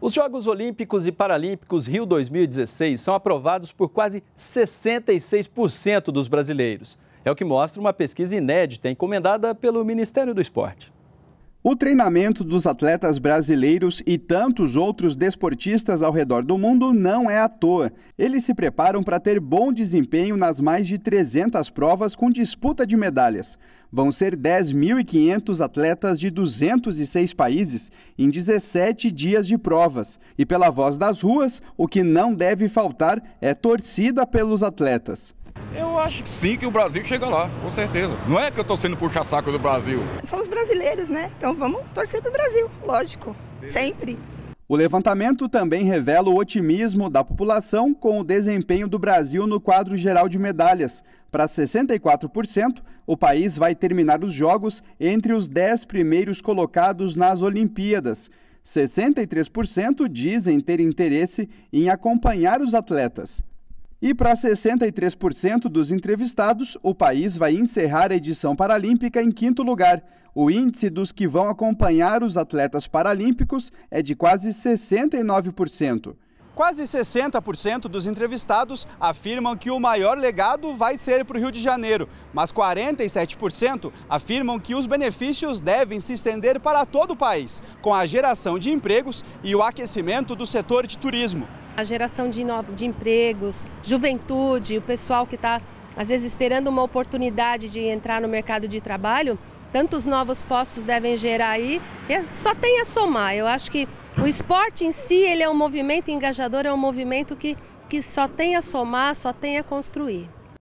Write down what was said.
Os Jogos Olímpicos e Paralímpicos Rio 2016 são aprovados por quase 66% dos brasileiros. É o que mostra uma pesquisa inédita encomendada pelo Ministério do Esporte. O treinamento dos atletas brasileiros e tantos outros desportistas ao redor do mundo não é à toa. Eles se preparam para ter bom desempenho nas mais de 300 provas com disputa de medalhas. Vão ser 10.500 atletas de 206 países em 17 dias de provas. E pela voz das ruas, o que não deve faltar é torcida pelos atletas. Eu acho que sim que o Brasil chega lá, com certeza. Não é que eu estou sendo puxa-saco do Brasil. Somos brasileiros, né? Então vamos torcer para o Brasil, lógico, sempre. O levantamento também revela o otimismo da população com o desempenho do Brasil no quadro geral de medalhas. Para 64%, o país vai terminar os Jogos entre os 10 primeiros colocados nas Olimpíadas. 63% dizem ter interesse em acompanhar os atletas. E para 63% dos entrevistados, o país vai encerrar a edição paralímpica em quinto lugar. O índice dos que vão acompanhar os atletas paralímpicos é de quase 69%. Quase 60% dos entrevistados afirmam que o maior legado vai ser para o Rio de Janeiro, mas 47% afirmam que os benefícios devem se estender para todo o país, com a geração de empregos e o aquecimento do setor de turismo. A geração de, novos de empregos, juventude, o pessoal que está às vezes esperando uma oportunidade de entrar no mercado de trabalho, tantos novos postos devem gerar aí, e é, só tem a somar. Eu acho que o esporte em si, ele é um movimento engajador, é um movimento que, que só tem a somar, só tem a construir.